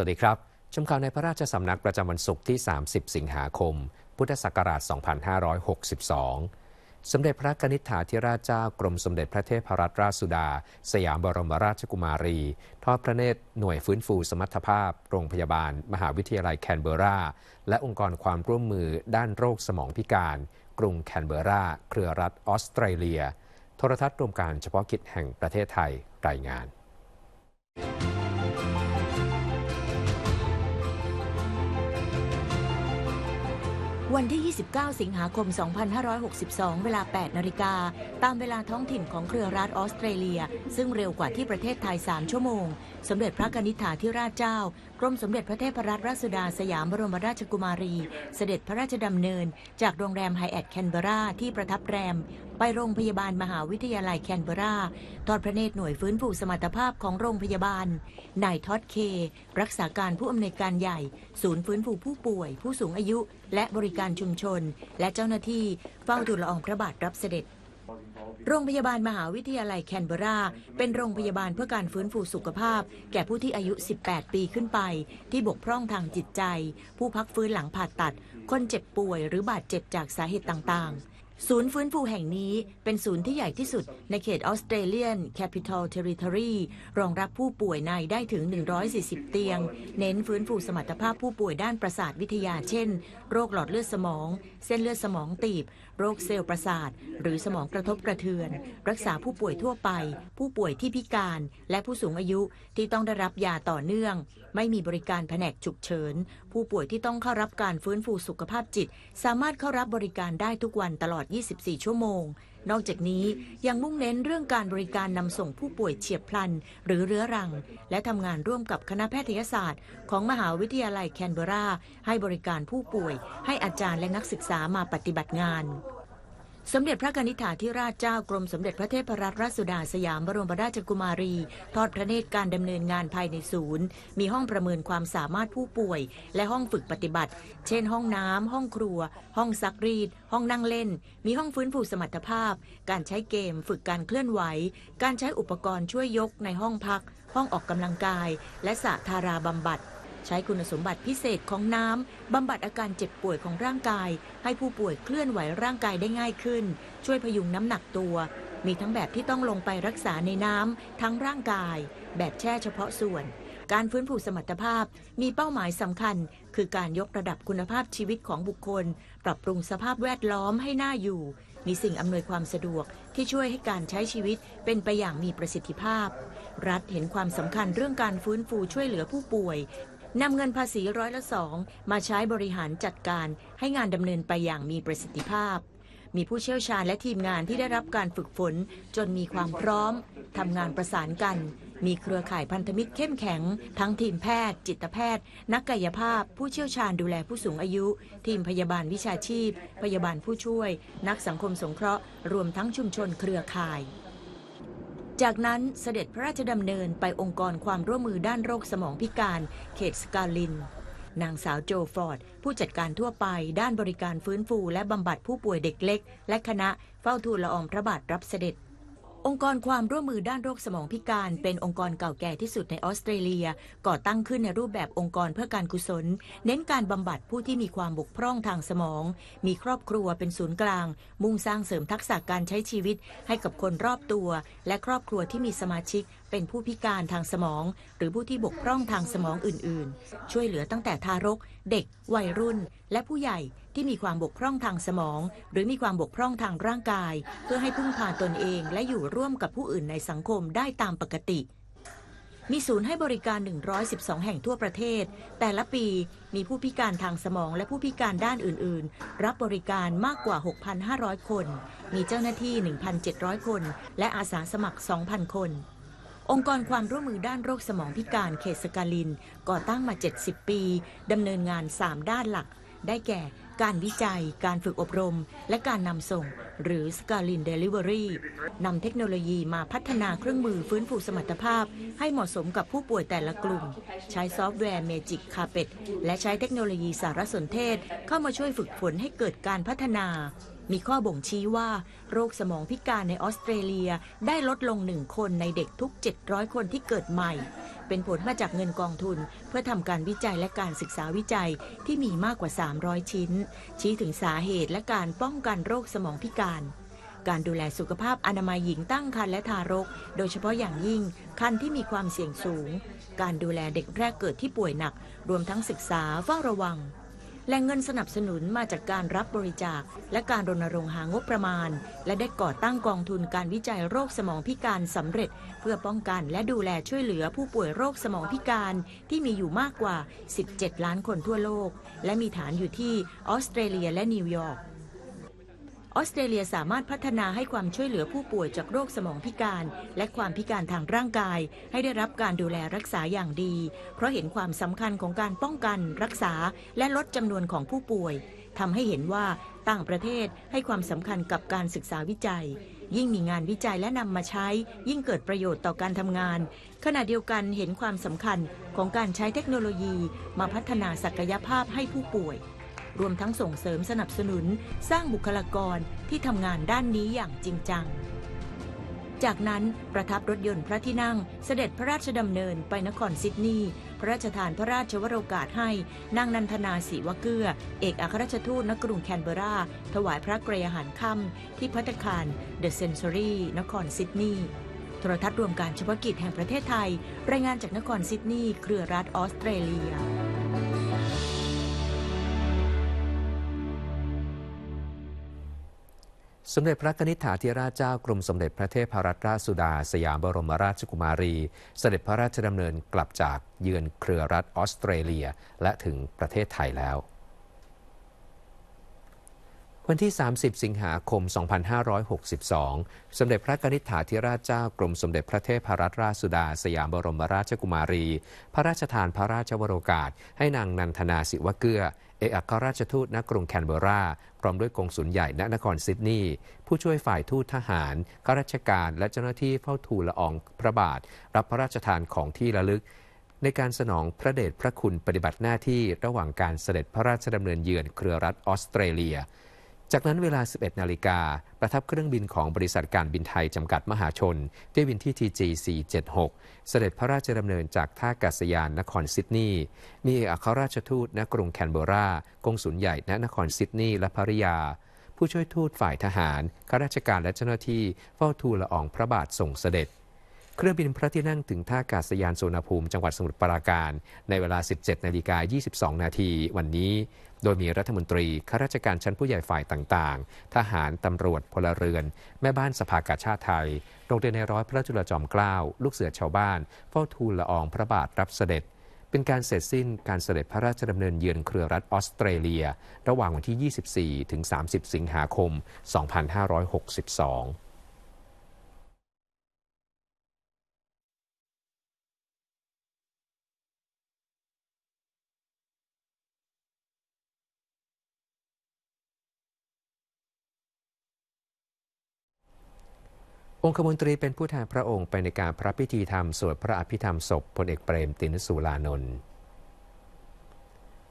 วัสดีครับ ชมข่าวในพระราชสำนักประจำวันศุกร์ที่ 30 สิงหาคม พุทธศักราช 2562 สมเด็จพระกนิษฐาธิราชเจ้า กรมสมเด็จพระเทพรัตนราชสุดา สยามบรมราชกุมารี ทอดพระเนตรหน่วยฟื้นฟูสมรรถภาพ โรงพยาบาลมหาวิทยาลัยแคนเบรา และองค์กรความร่วมมือด้านโรคสมองพิการกรุงแคนเบรา เครือรัฐออสเตรเลีย โทรทัศน์รวมการเฉพาะกิจแห่งประเทศไทยรายงานวันที่ 29 สิงหาคม 2562 เวลา 8 นาฬิกา ตามเวลาท้องถิ่นของเครือรัฐออสเตรเลีย ซึ่งเร็วกว่าที่ประเทศไทย 3 ชั่วโมงสมเด็จพระกนิษฐาธิราชเจ้า กรมสมเด็จพระเทพรัตนราชสุดาสยามบรมราชกุมารี เสด็จพระราชดำเนิน จากโรงแรมไฮแอทแคนเบราที่ประทับแรม ไปโรงพยาบาลมหาวิทยาลัยแคนเบราทอดพระเนตรหน่วยฟื้นฟูสมรรถภาพของโรงพยาบาลนายทอดเค รักษาการผู้อำนวยการใหญ่ ศูนย์ฟื้นฟูผู้ป่วยผู้สูงอายุและบริการชุมชน และเจ้าหน้าที่เฝ้าดูลละอองพระบาทรับเสด็จโรงพยาบาลมหาวิทยาลัยแคนเบราเป็นโรงพยาบาลเพื่อการฟื้นฟูสุขภาพ แก่ผู้ที่อายุ 18 ปีขึ้นไป ที่บกพร่องทางจิตใจ ผู้พักฟื้นหลังผ่าตัด คนเจ็บป่วยหรือบาดเจ็บจากสาเหตุต่างๆศูนย์ฟื้นฟูแห่งนี้เป็นศูนย์ที่ใหญ่ที่สุดในเขตออสเตรเลียนแคปิตอลเทริทอรีรองรับผู้ป่วยในได้ถึง 140 เตียง เน้นฟื้นฟูสมรรถภาพผู้ป่วยด้านประสาทวิทยาเช่น โรคหลอดเลือดสมอง เส้นเลือดสมองตีบ โรคเซลล์ประสาทหรือสมองกระทบกระเทือน รักษาผู้ป่วยทั่วไป ผู้ป่วยที่พิการ และผู้สูงอายุที่ต้องได้รับยาต่อเนื่องไม่มีบริการแผนกฉุกเฉินผู้ป่วยที่ต้องเข้ารับการฟื้นฟูสุขภาพจิต สามารถเข้ารับบริการได้ทุกวันตลอด 24 ชั่วโมง นอกจากนี้ยังมุ่งเน้นเรื่องการบริการนำส่งผู้ป่วยเฉียบพลันหรือเรื้อรัง และทำงานร่วมกับคณะแพทยศาสตร์ ของมหาวิทยาลัยแคนเบรา ให้บริการผู้ป่วย ให้อาจารย์และนักศึกษามาปฏิบัติงานสมเด็จพระกนิษฐาธิราชเจ้ากรมสมเด็จพระเทพรัตนราชสุดาสยามบรมราชกุมารี ทอดพระเนตรการดำเนินงานภายในศูนย์ มีห้องประเมินความสามารถผู้ป่วย และห้องฝึกปฏิบัติ เช่นห้องน้ำห้องครัว ห้องซักรีด ห้องนั่งเล่น มีห้องฟื้นฟูสมรรถภาพ การใช้เกม ฝึกการเคลื่อนไหว การใช้อุปกรณ์ช่วยยกในห้องพัก ห้องออกกำลังกายและสระทาราบำบัดใช้คุณสมบัติพิเศษของน้ำบำบัดอาการเจ็บป่วยของร่างกาย ให้ผู้ป่วยเคลื่อนไหวร่างกายได้ง่ายขึ้น ช่วยพยุงน้ำหนักตัว มีทั้งแบบที่ต้องลงไปรักษาในน้ำ ทั้งร่างกาย แบบแช่เฉพาะส่วน การฟื้นฟูสมรรถภาพ มีเป้าหมายสำคัญ คือการยกระดับคุณภาพชีวิตของบุคคล ปรับปรุงสภาพแวดล้อมให้น่าอยู่ มีสิ่งอำนวยความสะดวก ที่ช่วยให้การใช้ชีวิตเป็นไปอย่างมีประสิทธิภาพ รัฐเห็นความสำคัญเรื่องการฟื้นฟูช่วยเหลือผู้ป่วยนำเงินภาษีร้อยละสองมาใช้บริหารจัดการให้งานดำเนินไปอย่างมีประสิทธิภาพ มีผู้เชี่ยวชาญและทีมงานที่ได้รับการฝึกฝน จนมีความพร้อมทำงานประสานกัน มีเครือข่ายพันธมิตรเข้มแข็งทั้งทีมแพทย์ จิตแพทย์ นักกายภาพ ผู้เชี่ยวชาญดูแลผู้สูงอายุ ทีมพยาบาลวิชาชีพ พยาบาลผู้ช่วย นักสังคมสงเคราะห์รวมทั้งชุมชนเครือข่ายจากนั้นเสด็จพระราชดำเนินไปองค์กรความร่วมมือด้านโรคสมองพิการ เขตสกาลิน นางสาวโจฟอร์ด ผู้จัดการทั่วไป ด้านบริการฟื้นฟูและบำบัดผู้ป่วยเด็กเล็ก และคณะเฝ้าทูลละอองพระบาทรับเสด็จองค์กรความร่วมมือด้านโรคสมองพิการเป็นองค์กรเก่าแก่ที่สุดในออสเตรเลีย ก่อตั้งขึ้นในรูปแบบองค์กรเพื่อการกุศล เน้นการบำบัดผู้ที่มีความบกพร่องทางสมอง มีครอบครัวเป็นศูนย์กลาง มุ่งสร้างเสริมทักษะการใช้ชีวิตให้กับคนรอบตัวและครอบครัวที่มีสมาชิกเป็นผู้พิการทางสมองหรือผู้ที่บกพร่องทางสมองอื่นๆ ช่วยเหลือตั้งแต่ทารก เด็ก วัยรุ่น และผู้ใหญ่ที่มีความบกพร่องทางสมอง หรือมีความบกพร่องทางร่างกาย เพื่อให้พึ่งพาตนเองและอยู่ร่วมกับผู้อื่นในสังคมได้ตามปกติ มีศูนย์ให้บริการ 112 แห่งทั่วประเทศ แต่ละปีมีผู้พิการทางสมองและผู้พิการด้านอื่นๆ รับบริการมากกว่า 6,500 คน มีเจ้าหน้าที่ 1,700 คน และอาสาสมัคร 2,000 คนองค์กรความร่วมมือด้านโรคสมองพิการเขตสกาลินก่อตั้งมา 70 ปี ดำเนินงาน 3 ด้านหลัก ได้แก่ การวิจัย การฝึกอบรม และการนำส่ง หรือสกาลินเดลิเวอรี่ นำเทคโนโลยีมาพัฒนาเครื่องมือฟื้นฟูสมรรถภาพ ให้เหมาะสมกับผู้ป่วยแต่ละกลุ่ม ใช้ซอฟต์แวร์เมจิก คาเป็ตและใช้เทคโนโลยีสารสนเทศเข้ามาช่วยฝึกฝนให้เกิดการพัฒนามีข้อบ่งชี้ว่า โรคสมองพิการในออสเตรเลียได้ลดลงหนึ่งคนในเด็กทุก 700 คนที่เกิดใหม่ เป็นผลมาจากเงินกองทุน เพื่อทำการวิจัยและการศึกษาวิจัยที่มีมากกว่า 300 ชิ้น ชี้ถึงสาเหตุและการป้องกันโรคสมองพิการ การดูแลสุขภาพอนามัยหญิงตั้งครรภ์และทารก โดยเฉพาะอย่างยิ่งครรภ์ที่มีความเสี่ยงสูง การดูแลเด็กแรกเกิดที่ป่วยหนัก รวมทั้งศึกษาเฝ้าระวังแหล่งเงินสนับสนุนมาจากการรับบริจาค และการรณรงค์หางบประมาณ และได้ก่อตั้งกองทุนการวิจัยโรคสมองพิการสำเร็จ เพื่อป้องกันและดูแลช่วยเหลือผู้ป่วยโรคสมองพิการที่มีอยู่มากกว่า 17 ล้านคนทั่วโลก และมีฐานอยู่ที่ออสเตรเลีย และนิวยอร์กออสเตรเลีย สามารถพัฒนาให้ความช่วยเหลือผู้ป่วยจากโรคสมองพิการ และความพิการทางร่างกาย ให้ได้รับการดูแลรักษาอย่างดี เพราะเห็นความสำคัญของการป้องกัน รักษา และลดจำนวนของผู้ป่วยทำให้เห็นว่าต่างประเทศให้ความสำคัญกับการศึกษาวิจัย ยิ่งมีงานวิจัยและนำมาใช้ ยิ่งเกิดประโยชน์ต่อการทำงาน ขณะเดียวกันเห็นความสำคัญของการใช้เทคโนโลยี มาพัฒนาศักยภาพให้ผู้ป่วยรวมทั้งส่งเสริมสนับสนุนสร้างบุคลากรที่ทำงานด้านนี้อย่างจริงจัง จากนั้นประทับรถยนต์พระที่นั่งเสด็จพระราชดำเนินไปนครซิดนีย์พระราชทานพระราชวโรกาสให้นางนันทนาศิีวเกื้อ เอกอัครราชทูตนกรุงแคนเบราถวายพระเกรยาหารค่ำที่พัตคารเดอะเซนซอรี่ นครซิดนีย์โทรทัศน์รวมการเฉพาะกิจแห่งประเทศไทย รายงานจากนครซิดนีย์เครือรัฐออสเตรเลียสมเด็จพระนิธิถาธิราชเจ้ากรมสมเด็จพระเทพรัตนราชสุดา สยามบรมราชกุมารี เสด็จพระราชดำเนินกลับจากเยือนเครือรัฐออสเตรเลียและถึงประเทศไทยแล้ว วันที่ 30 สิงหาคม 2562 สมเด็จพระนิธิถาธิราชเจ้ากรมสมเด็จพระเทพรัตนราชสุดา สยามบรมราชกุมารี พระราชทานพระราชวโรกาสให้นางนันทนาสิวเกื้อเอกอัครราชทูตณกรุงแคนเบราพร้อมด้วยกองสุลใหญ่ณนครซิดนีย์ผู้ช่วยฝ่ายทูตทหารข้าราชการและเจ้าหน้าที่เฝ้าทูลละอองพระบาท รับพระราชทานของที่ระลึก ในการสนองพระเดชพระคุณปฏิบัติหน้าที่ระหว่างการเสด็จพระราชดำเนินเยือนเครือรัฐออสเตรเลียจากนั้นเวลา 11 นาฬิกา ประทับเครื่องบินของบริษัทการบินไทยจำกัดมหาชนด้วยบินที่ TG 476เสด็จพระราชดำเนินจากท่ากาศยานนครซิดนีย์ มีเอกอัครราชทูตณกรุงแคนเบรา กงสุลใหญ่ณนครซิดนีย์และภริยา ผู้ช่วยทูตฝ่ายทหาร ข้าราชการและเจ้าหน้าที่ เฝ้าทูลละอองพระบาทส่งเสด็จ เครื่องบินพระที่นั่งถึงท่ากาศยานสุนภูมิจังหวัดสมุทรปราการ ในเวลา 17 นาฬิกา 22 นาทีวันนี้โดยมีรัฐมนตรีข้าราชการชั้นผู้ใหญ่ฝ่ายต่าง ๆ ทหาร ตำรวจพลเรือน แม่บ้านสภากาชาติไทย โรงเรียนในร้อยพระจุลจอมเกล้าลูกเสือชาวบ้าน เฝ้าทูลละอองพระบาทรับเสด็จ เป็นการเสร็จสิ้นการเสด็จพระราชดำเนินเยือนเครือรัฐออสเตรเลียระหว่างวันที่ 24 ถึง 30 สิงหาคม 2562องคมนตรีเป็นผู้แทนพระองค์ไปในการพระพิธีธรรมสวดพระอภิธรรมศพพลเอกเปรมตินสุรานนท์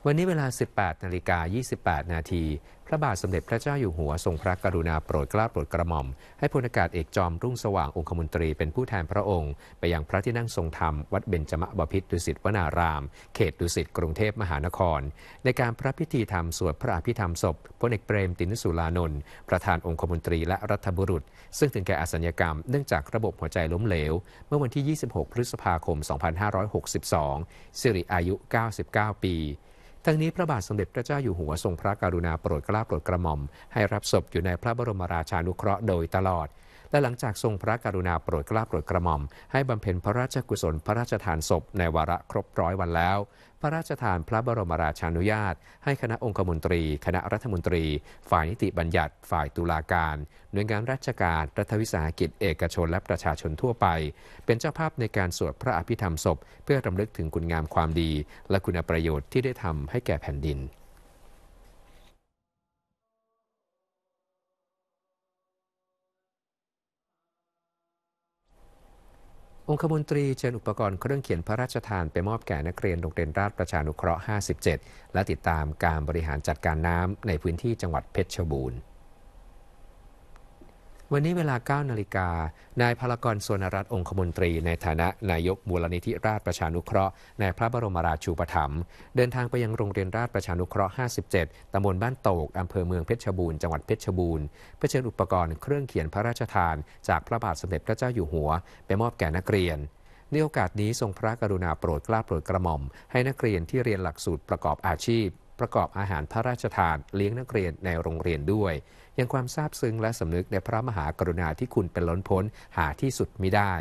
วันนี้เวลา 18นาฬิกา28นาที พระบาทสมเด็จพระเจ้าอยู่หัวทรงพระกรุณาโปรดเกล้าโปรดกระหม่อม ให้พลอากาศเอกจอมรุ่งสว่างองคมนตรีเป็นผู้แทนพระองค์ ไปยังพระที่นั่งทรงธรรม วัดเบญจมบพิตรดุสิตวนาราม เขตดุสิตกรุงเทพมหานคร ในการพระพิธีธรรมสวดพระอภิธรรมศพพลเอกเปรมตินสุลานนท์ประธานองคมนตรีและรัฐบุรุษซึ่งถึงแก่อสัญกรรมเนื่องจากระบบหัวใจล้มเหลวเมื่อวันที่ 26 พฤษภาคม 2562สิริอายุ 99 ปีทั้งนี้พระบาทสมเด็จพระเจ้าอยู่หัวทรงพระกรุณาโปรดเกล้าโปรดกระหม่อม ให้รับศพอยู่ในพระบรมราชานุเคราะห์โดยตลอดและหลังจากทรงพระกรุณาโปรดเกล้าโปรดกระหม่อม ให้บำเพ็ญพระราชกุศลพระราชทานศพในวาระครบร้อยวันแล้ว พระราชทานพระบรมราชานุญาต ให้คณะองคมนตรี คณะรัฐมนตรี ฝ่ายนิติบัญญัติ ฝ่ายตุลาการ หน่วยงานราชการรัฐวิสาหกิจเอกชนและประชาชนทั่วไป เป็นเจ้าภาพในการสวดพระอภิธรรมศพ เพื่อรำลึกถึงคุณงามความดี และคุณประโยชน์ที่ได้ทำให้แก่แผ่นดินองคมนตรีเชิญอุปกรณ์เครื่องเขียนพระราชทานไปมอบแก่นักเรียนโรงเรียนราชประชานุเคราะห์ 57 และติดตามการบริหารจัดการน้ำในพื้นที่จังหวัดเพชรบูรณ์วันนี้เวลา9นาฬิกานายพลกรสวนรัตน์องคมนตรี ในฐานะนายกมูลนิธิราชประชานุเคราะห์ ในพระบรมราชูปถัมภ์เดินทางไปยังโรงเรียนราชประชานุเคราะห์57 ตำบลบ้านโตก อำเภอเมือง เพชรบูรณ์ จังหวัดเพชรบูรณ์ เพื่อเชิญอุปกรณ์เครื่องเขียนพระราชทานจากพระบาทสมเด็จพระเจ้าอยู่หัว ไปมอบแก่นักเรียนในโอกาสนี้ทรงพระกรุณาโปรดกล้าโปรดกระหม่อม ให้นักเรียนที่เรียนหลักสูตรประกอบอาชีพ ประกอบอาหารพระราชทานเลี้ยงนักเรียนในโรงเรียนด้วยยังความซาบซึ้งและสำนึกในพระมหากรุณาที่คุณเป็นล้นพ้นหาที่สุดมิได้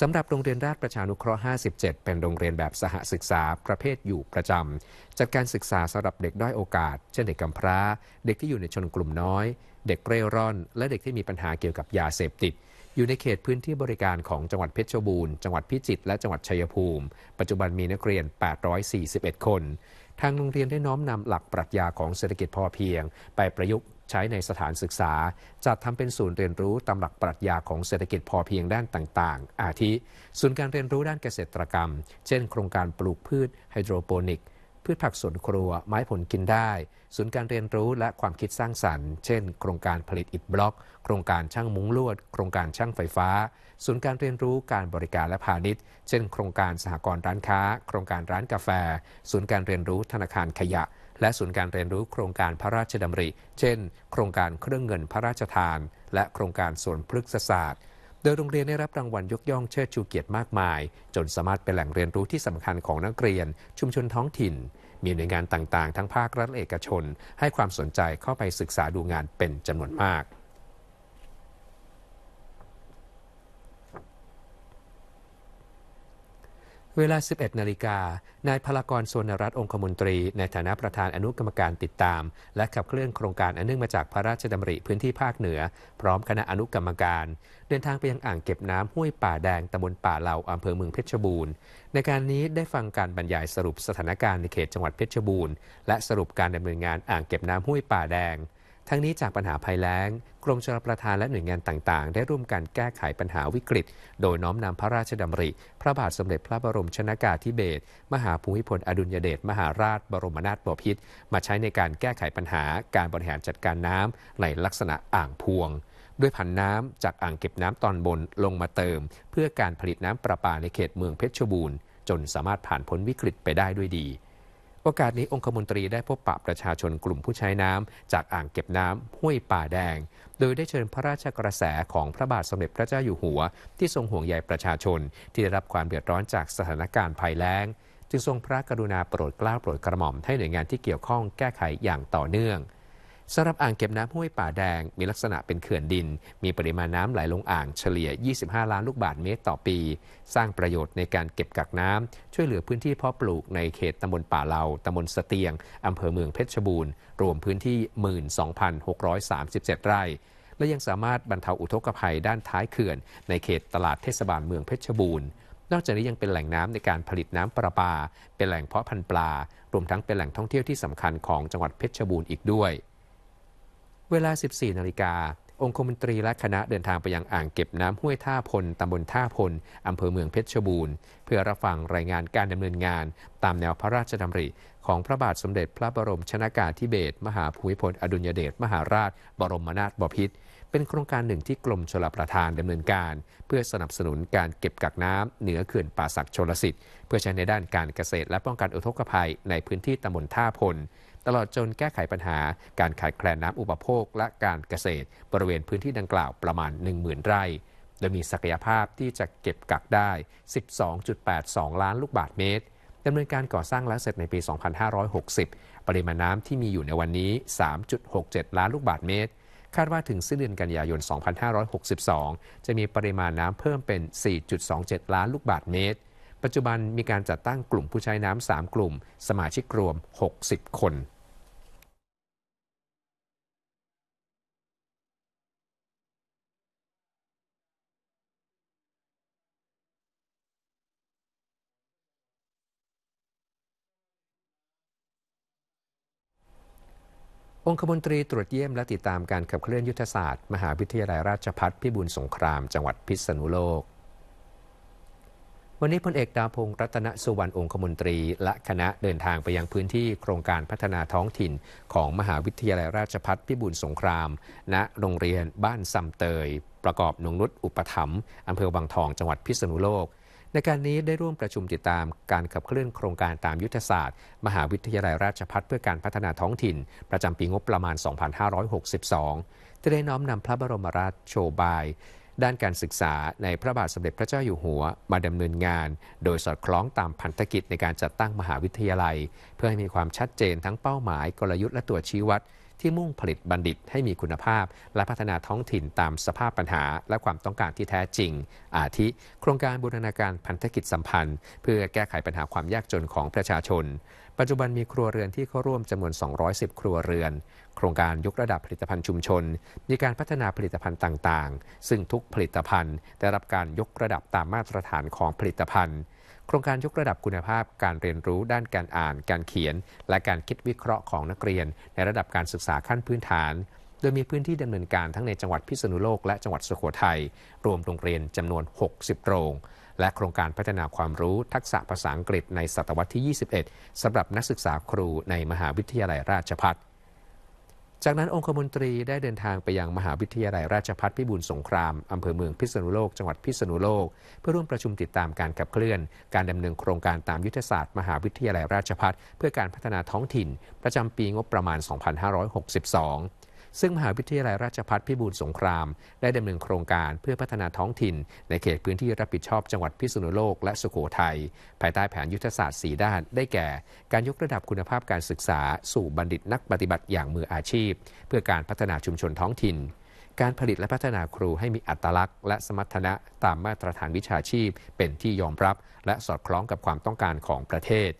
สำหรับโรงเรียนราชประชานุเคราะห์57 เป็นโรงเรียนแบบสหศึกษาประเภทอยู่ประจำจัดการศึกษาสำหรับเด็กด้อยโอกาส เช่นเด็กกำพร้า เด็กที่อยู่ในชนกลุ่มน้อย เด็กเร่ร่อน และเด็กที่มีปัญหาเกี่ยวกับยาเสพติด อยู่ในเขตพื้นที่บริการของจังหวัดเพชรบูรณ์จังหวัดพิจิตรและจังหวัดชัยภูมิ ปัจจุบันมีนักเรียน841 คน ทางโรงเรียนได้น้อมนำหลักปรัชญาของเศรษฐกิจพอเพียง ไปประยุกต์ใช้ในสถานศึกษาจัดทำเป็นศูนย์เรียนรู้ตำหลักปรัชญาของเศรษฐกิจพอเพียงด้านต่างๆ อาทิ ศูนย์การเรียนรู้ด้านเกษตรกรรม เช่น โครงการปลูกพืชไฮโดรโปนิกพืชผักสวนครัวไม้ผลกินได้ ศูนย์การเรียนรู้และความคิดสร้างสรรค์ เช่นโครงการผลิตอิฐบล็อก โครงการช่างมุ้งลวด โครงการช่างไฟฟ้า ศูนย์การเรียนรู้การบริการและพาณิชย์ เช่น โครงการสหกรณ์ร้านค้า โครงการร้านกาแฟ ศูนย์การเรียนรู้ธนาคารขยะและศูนย์การเรียนรู้โครงการพระราชดำริ เช่น โครงการเครื่องเงินพระราชทานและโครงการสวนพฤกษศาสตร์ โดยโรงเรียนได้รับรางวัลยกย่องเชิดชูเกียรติมากมาย จนสามารถเป็นแหล่งเรียนรู้ที่สำคัญของนักเรียนชุมชนท้องถิ่น มีหน่วยงานต่างๆ ทั้งภาครัฐและเอกชน ให้ความสนใจเข้าไปศึกษาดูงานเป็นจำนวนมากเวลา 11 นาฬิกานายพลกรสวนรัตน์องคมนตรี ในฐานะประธานอนุกรรมการติดตาม และขับเคลื่อนโครงการอันเนื่องมาจากพระราชดำริพื้นที่ภาคเหนือ พร้อมคณะอนุกรรมการ เดินทางไปยังอ่างเก็บน้ำห้วยป่าแดงตำบลป่าเหล่าอำเภอเมืองเพชรบูรณ์ในการนี้ได้ฟังการบรรยายสรุปสถานการณ์ในเขตจังหวัดเพชรบูรณ์และ สรุปการดำเนินงานอ่างเก็บน้ำห้วยป่าแดงทั้งนี้ จากปัญหาภัยแล้ง กรมชลประทานและหน่วยงานต่างๆ ได้ร่วมกันแก้ไขปัญหาวิกฤต โดยน้อมนำพระราชดำริ พระบาทสมเด็จพระบรมชนากาธิเบศรมหาภูมิพลอดุลยเดชมหาราช บรมนาถบพิตรมาใช้ในการแก้ไขปัญหาการบริหารจัดการน้ำในลักษณะอ่างพวง ด้วยผันน้ำจากอ่างเก็บน้ำตอนบนลงมาเติมเพื่อการผลิตน้ำประปาในเขตเมืองเพชรบูรณ์จนสามารถผ่านพ้นวิกฤตไปได้ด้วยดีโอกาสนี้องคมนตรีได้พบปะประชาชนกลุ่มผู้ใช้น้ำ จากอ่างเก็บน้ำ ห้วยป่าแดง โดยได้เชิญพระราชกระแสของพระบาทสมเด็จพระเจ้าอยู่หัว ที่ทรงห่วงใยประชาชน ที่ได้รับความเดือดร้อนจากสถานการณ์ภัยแล้ง จึงทรงพระกรุณาโปรดเกล้าโปรดกระหม่อมให้หน่วยงานที่เกี่ยวข้องแก้ไขอย่างต่อเนื่องสำหรับอ่างเก็บน้ำห้วยป่าแดงมีลักษณะเป็นเขื่อนดิน มีปริมาณน้ำไหลลงอ่างเฉลี่ย 25 ล้านลูกบาทเมตรต่อปี สร้างประโยชน์ในการเก็บกักน้ำช่วยเหลือพื้นที่เพาะปลูกในเขตตำบลป่าเลาตำบลสเตียงอำเภอเมืองเพชรบูรณ์รวมพื้นที่ 12,637 ไร่ และยังสามารถบรรเทาอุทกภัยด้านท้ายเขื่อนในเขตตลาดเทศบาลเมืองเพชรบูรณ์ นอกจากนี้ยังเป็นแหล่งน้ำในการผลิตน้ำประปา เป็นแหล่งเพาะพันธุ์ปลารวมทั้งเป็นแหล่งท่องเที่ยวที่สำคัญของจังหวัดเพชรบูรณ์อีกด้วยเวลา 14 นาฬิกา องคมนตรีและคณะเดินทางไปยังอ่างเก็บน้ำห้วยท่าพล ตำบลท่าพลอำเภอเมืองเพชรบูรณ์ เพื่อรับฟังรายงานการดำเนินงานตามแนวพระราชดำริ ของพระบาทสมเด็จพระบรมชนากาธิเบศรมหาภูมิพลอดุลยเดชมหาราช บรมนาถบพิตรเป็นโครงการหนึ่งที่กรมชลประทานดำเนินการ เพื่อสนับสนุนการเก็บกักน้ำเหนือเขื่อนป่าสักชลสิทธิ์ เพื่อใช้ในด้านการเกษตรและป้องกันอุทกภัยในพื้นที่ตำบลท่าพลตลอดจนแก้ไขปัญหาการขาดแคลนน้ำอุปโภคและการเกษตรบริเวณพื้นที่ดังกล่าวประมาณ10,000ไร่โดยมีศักยภาพที่จะเก็บกักได้ 12.82 ล้านลูกบาศก์เมตรดำเนินการก่อสร้างแล้วเสร็จในปี 2560 ปริมาณน้ำที่มีอยู่ในวันนี้ 3.67 ล้านลูกบาศก์เมตร คาดว่าถึงสิ้นเดือนกันยายน 2562 จะมีปริมาณน้ำเพิ่มเป็น 4.27 ล้านลูกบาศก์เมตรปัจจุบันมีการจัดตั้งกลุ่มผู้ใช้น้ำสามกลุ่ม สมาชิกรวม 60 คน องคมนตรีตรวจเยี่ยมและติดตามการขับเคลื่อนยุทธศาสตร์ มหาวิทยาลัยราชพัฒพิบูลสงคราม จังหวัดพิษณุโลกวันนี้พลเอกดาพงศ์รัตนสุวรรณองคมนตรีและคณะเดินทางไปยังพื้นที่โครงการพัฒนาท้องถิ่น ของมหาวิทยาลัยราชพัฒพิบูลสงคราม ณโรงเรียนบ้านซำเตย ประกอบนงนุษอุปถัมภ์อำเภอบางทองจังหวัดพิษณุโลก ในการนี้ได้ร่วมประชุมติดตามการขับเคลื่อนโครงการตามยุทธศาสตร์มหาวิทยาลัยราชพัฒเพื่อการพัฒนาท้องถิ่น ประจำปีงบประมาณ 2562ที่ได้น้อมนำพระบรมราชโชบายด้านการศึกษาในพระบาทสมเด็จพระเจ้าอยู่หัวมาดำเนินงาน โดยสอดคล้องตามพันธกิจในการจัดตั้งมหาวิทยาลัย เพื่อให้มีความชัดเจนทั้งเป้าหมายกลยุทธ์และตัวชี้วัดที่มุ่งผลิตบัณฑิตให้มีคุณภาพและพัฒนาท้องถิ่นตามสภาพปัญหาและความต้องการที่แท้จริง อาทิ โครงการบูรณาการพันธกิจสัมพันธ์ เพื่อแก้ไขปัญหาความยากจนของประชาชน ปัจจุบันมีครัวเรือนที่เข้าร่วมจำนวน 210 ครัวเรือน โครงการยกระดับผลิตภัณฑ์ชุมชน มีการพัฒนาผลิตภัณฑ์ต่าง ๆ ซึ่งทุกผลิตภัณฑ์ได้รับการยกระดับตามมาตรฐานของผลิตภัณฑ์โครงการยกระดับคุณภาพการเรียนรู้ด้านการอ่าน การเขียน และการคิดวิเคราะห์ของนักเรียนในระดับการศึกษาขั้นพื้นฐาน โดยมีพื้นที่ดำเนินการทั้งในจังหวัดพิษณุโลกและจังหวัดสุโขทัย รวมโรงเรียนจำนวน 60 โรง และโครงการพัฒนาความรู้ทักษะภาษาอังกฤษในศตวรรษที่ 21 สำหรับนักศึกษาครูในมหาวิทยาลัยราชภัฏจากนั้นองคมนตรีได้เดินทางไปยังมหาวิทยาลัยราชพัฒพิบูลสงคราม อำเภอเมืองพิษณุโลก จังหวัดพิษณุโลก เพื่อร่วมประชุมติดตามการขับเคลื่อน การดำเนินโครงการตามยุทธศาสตร์มหาวิทยาลัยราชพัฒเพื่อการพัฒนาท้องถิ่น ประจำปีงบประมาณ 2562ซึ่งมหาวิทยาลัยราชพัฒพิบูลสงครามได้ดำเนินโครงการเพื่อพัฒนาท้องถิ่น ในเขตพื้นที่รับผิดชอบจังหวัดพิษณุโลกและสุโขทัยภายใต้แผนยุทธศาสตร์4ด้านได้แก่ การยกระดับคุณภาพการศึกษาสู่บัณฑิตนักปฏิบัติอย่างมืออาชีพ เพื่อการพัฒนาชุมชนท้องถิ่น การผลิตและพัฒนาครูให้มีอัตลักษณ์และสมรรถนะตามมาตรฐานวิชาชีพ เป็นที่ยอมรับและสอดคล้องกับความต้องการของประเทศ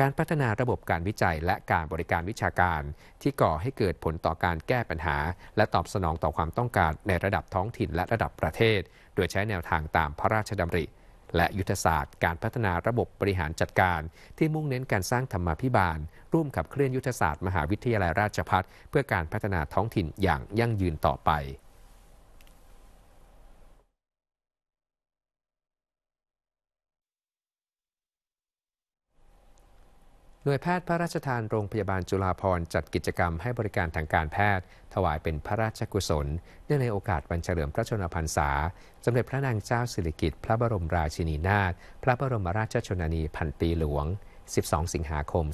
การพัฒนาระบบการวิจัยและการบริการวิชาการที่ก่อให้เกิดผลต่อการแก้ปัญหาและตอบสนองต่อความต้องการในระดับท้องถิ่นและระดับประเทศโดยใช้แนวทางตามพระราชดำริและยุทธศาสตร์การพัฒนาระบบบริหารจัดการที่มุ่งเน้นการสร้างธรรมาภิบาลร่วมกับเคลื่อนยุทธศาสตร์มหาวิทยาลัยราชภัฏเพื่อการพัฒนาท้องถิ่นอย่างยั่งยืนต่อไปน่วยแพทย์พระราชทานโรงพยาบาลจุฬาภรณ์จัดกิจกรรมให้บริการทางการแพทย์ ถวายเป็นพระราชกุศล เนื่องในโอกาสวันเฉลิมพระชนมพรรษาสมเด็จพระนางเจ้าสิริกิติ์พระบรมราชินีนาถพระบรมราชชนนีพันปีหลวง 12 สิงหาคม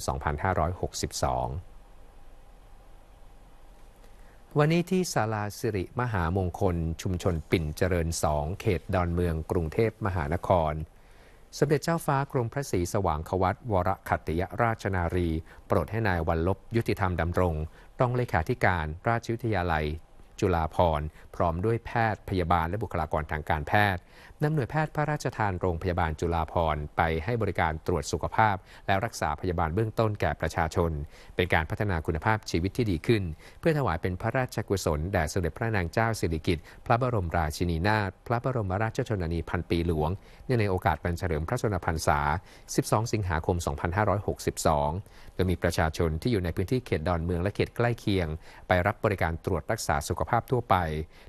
2562 วันนี้ที่ศาลาสิริมหามงคลชุมชนปิ่นเจริญสองเขตดอนเมือง กรุงเทพมหานครสมเด็จเจ้าฟ้ากรมพระศรีสว่างควัตวรขัติยราชนารี โปรดให้นายวันลบยุติธรรมดำรง ต้องเลขาธิการราชวิทยาลัย จุฬาภรณ์พร้อมด้วยแพทย์พยาบาลและบุคลากรทางการแพทย์นำหน่วยแพทย์พระราชทานโรงพยาบาลจุฬาภรณ์ไปให้บริการตรวจสุขภาพและรักษาพยาบาลเบื้องต้นแก่ประชาชน เป็นการพัฒนาคุณภาพชีวิตที่ดีขึ้นเพื่อถวายเป็นพระราชกุศลแด่สมเด็จพระนางเจ้าสิริกิติ์พระบรมราชินีนาถพระบรมราชชนนีพันปีหลวงเนื่องในโอกาสบรนเฉลิมพระชนมพรรษา 12 สิงหาคม 2562 โดยมีประชาชนที่อยู่ในพื้นที่เขตดอนเมืองและเขตใกล้เคียงไปรับบริการตรวจรักษาสุขภาพทั่วไป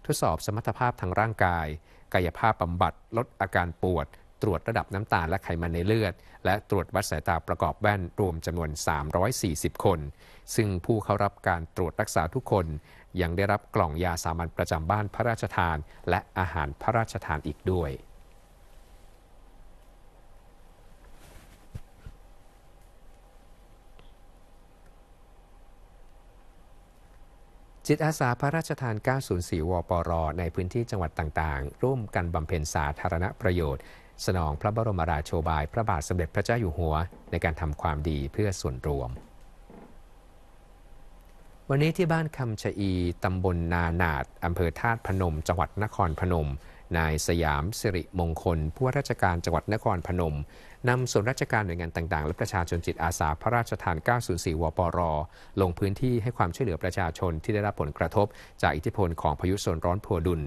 ทดสอบสมรรถภาพทางร่างกายกายภาพบำบัดลดอาการปวด ตรวจระดับน้ำตาลและไขมันในเลือด และตรวจวัดสายตาประกอบแว่นรวมจำนวน 340 คน ซึ่งผู้เข้ารับการตรวจรักษาทุกคน ยังได้รับกล่องยาสามัญประจำบ้านพระราชทาน และอาหารพระราชทานอีกด้วยจิตอาสาพระราชทาน 904 วปร ในพื้นที่จังหวัดต่าง ๆ ร่วมกันบำเพ็ญสาธารณประโยชน์ สนองพระบรมราชโชบาย พระบาทสมเด็จพระเจ้าอยู่หัวในการทำความดีเพื่อส่วนรวม วันนี้ที่บ้านคำชะอีตำบลนานาดอำเภอธาตุพนม จังหวัดนครพนมนายสยามสิริมงคล ผู้ว่าราชการจังหวัดนครพนม นำส่วนราชการหน่วยงานต่าง ๆ และประชาชนจิตอาสา พระราชทาน 904วปรลงพื้นที่ให้ความช่วยเหลือประชาชนที่ได้รับผลกระทบ จากอิทธิพลของพายุโซนร้อนพัวดุล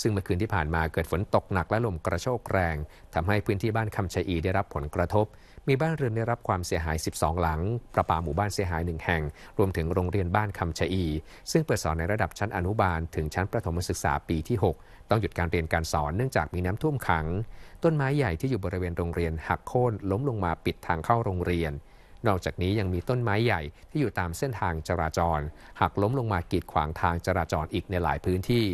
ซึ่งเมื่อคืนที่ผ่านมาเกิดฝนตกหนักและลมกระโชกแรง ทำให้พื้นที่บ้านคำชะอีได้รับผลกระทบ มีบ้านเรือนได้รับความเสียหาย 12 หลัง ประปาหมู่บ้านเสียหายหนึ่งแห่งรวมถึงโรงเรียนบ้านคำชะอี ซึ่งเปิดสอนในระดับชั้นอนุบาล ถึงชั้นประถมศึกษาปีที่ 6ต้องหยุดการเรียนการสอนเนื่องจากมีน้ำท่วมขัง ต้นไม้ใหญ่ที่อยู่บริเวณโรงเรียนหักโค่นล้มลงมาปิดทางเข้าโรงเรียน นอกจากนี้ยังมีต้นไม้ใหญ่ที่อยู่ตามเส้นทางจราจรหักล้มลงมากีดขวางทางจราจรอีกในหลายพื้นที่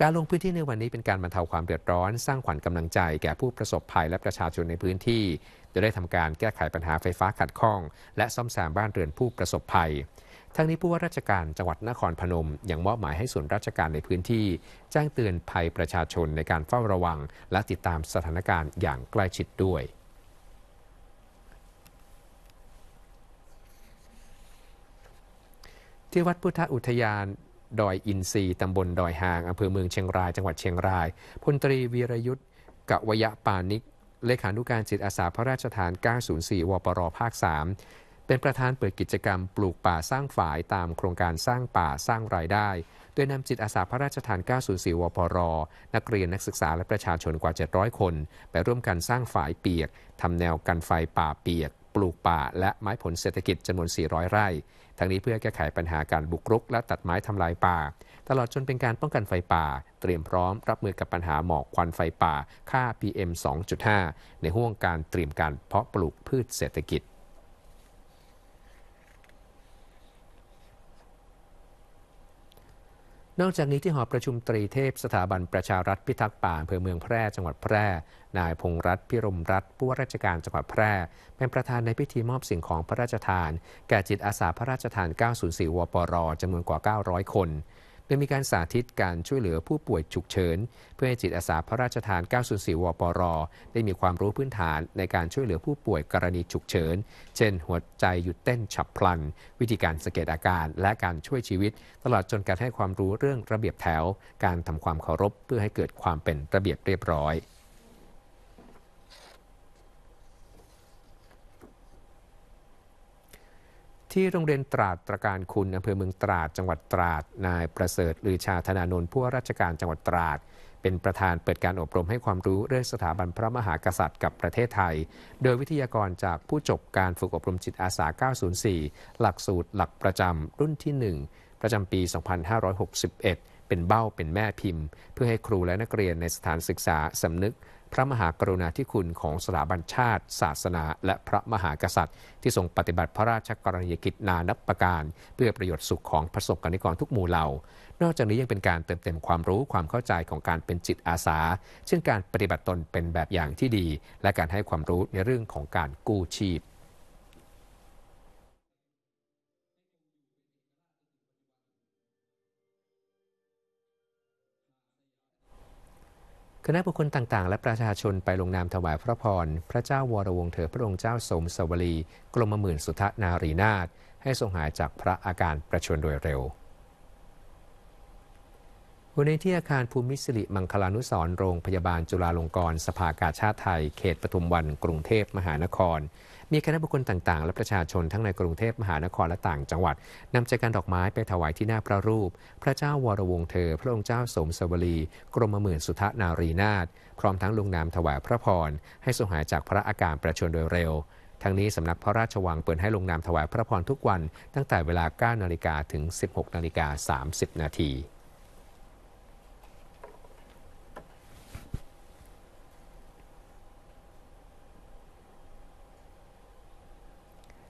การลงพื้นที่ในวันนี้เป็นการบรรเทาความเดือดร้อน สร้างขวัญกำลังใจแก่ผู้ประสบภัยและประชาชนในพื้นที่ โดยได้ทำการแก้ไขปัญหาไฟฟ้าขัดข้อง และซ่อมแซมบ้านเรือนผู้ประสบภัยทั้งนี้ผู้ว่าราชการจังหวัดนครพนมยังมอบหมายให้ส่วนราชการในพื้นที่ แจ้งเตือนภัยประชาชนในการเฝ้าระวัง และติดตามสถานการณ์อย่างใกล้ชิดด้วยที่วัดพุทธอุทยาน ดอยอินทรีตำบลดอยหางอำเภอเมืองเชียงรายจังหวัดเชียงรายพลตรีวีรยุทธ์กวยะปานิกเลขานุการจิตอาสาพระราชทาน904วปรภาค3เป็นประธานเปิดกิจกรรมปลูกป่าสร้างฝายตามโครงการสร้างป่าสร้างรายได้ โดยนำจิตอาสาพระราชทาน 904 วพร นักเรียนนักศึกษาและประชาชนกว่า 700 คน ไปร่วมกันสร้างฝายเปียกทำแนวกันไฟป่าเปียก ปลูกป่า และไม้ผลเศรษฐกิจจำนวน 400 ไร่ ทั้งนี้เพื่อแก้ไขปัญหาการบุกรุกและตัดไม้ทำลายป่า ตลอดจนเป็นการป้องกันไฟป่า เตรียมพร้อมรับมือกับปัญหาหมอกควันไฟป่าค่า PM 2.5 ในห่วงการเตรียมการเพาะปลูกพืชเศรษฐกิจนอกจากนี้ที่หอประชุมตรีเทพสถาบันประชารัฐพิทักษ์ป่าอำเภอเมืองแพร่จังหวัดแพร่ นายพงรัตพิรมรัตผู้ว่าราชการจังหวัดแพร่เป็นประธานในพิธีมอบสิ่งของพระราชทานแก่จิตอาสาพระราชทาน 904วปรจำนวนกว่า 900 คนดยมีการสาธิตการช่วยเหลือผู้ป่วยฉุกเฉิน เพื่อให้จิตอาสาพระราชทาน 904 วปรได้มีความรู้พื้นฐานในการช่วยเหลือผู้ป่วยกรณีฉุกเฉิน เช่น หัวใจหยุดเต้นฉับพลันวิธีการสังเกตอาการและการช่วยชีวิตตลอดจนการให้ความรู้เรื่องระเบียบแถว การทำความเคารพเพื่อให้เกิดความเป็นระเบียบเรียบร้อยที่โรงเรียนตราดตระการคุณอำเภอเมืองตราดจังหวัดตราด นายประเสริฐลือชาธนานนท์ผู้ว่าราชการจังหวัดตราดเป็นประธานเปิดการอบรมให้ความรู้เรื่องสถาบันพระมหากษัตริย์กับประเทศไทย โดยวิทยากรจากผู้จบการฝึกอบรมจิตอาสา 904 หลักสูตรหลักประจำรุ่นที่ 1 ประจำปี 2561เป็นเบ้าเป็นแม่พิมพ์เพื่อให้ครูและนักเรียนในสถานศึกษาสำนึก พระมหากรุณาธิคุณของสถาบันชาติ ศาสนาและพระมหากษัตริย์ ที่ทรงปฏิบัติพระราชกรณียกิจนานับประการ เพื่อประโยชน์สุขของประสบกรณิกรทุกหมู่เหล่า นอกจากนี้ยังเป็นการเติมเต็มความรู้ความเข้าใจของการเป็นจิตอาสา เช่นการปฏิบัติตนเป็นแบบอย่างที่ดี และการให้ความรู้ในเรื่องของการกู้ชีพคณะบุคคลต่างๆ และประชาชนไปลงนามถวายพระพรพระเจ้าวรวงเธอพระองค์เจ้าสมสวรีกรมหมื่นสุทธนารีนาถให้ทรงหายจากพระอาการประชวรโดยเร็ววันนี้ที่อาคารภูมิสิริมังคลานุสรโรงพยาบาลจุฬาลงกรณ์สภากาชาติไทย เขตปทุมวัน กรุงเทพมหานคร มีคณะบุคคลต่างๆ และประชาชนทั้งในกรุงเทพมหานครและต่างจังหวัดนำใจกันดอกไม้ไปถวายที่หน้าพระรูป พระเจ้าวรวงเธอ พระองค์เจ้าสมสวลีกรมหมื่นสุทนารีนาถพร้อมทั้งลงนามถวายพระพรให้สงหายจากพระอาการประชวรโดยเร็ว ทั้งนี้สำนักพระราชวังเปิดให้ลงนามถวายพระพรทุกวัน ตั้งแต่เวลา9นาฬิกาถึง 16นาฬิกา30นาที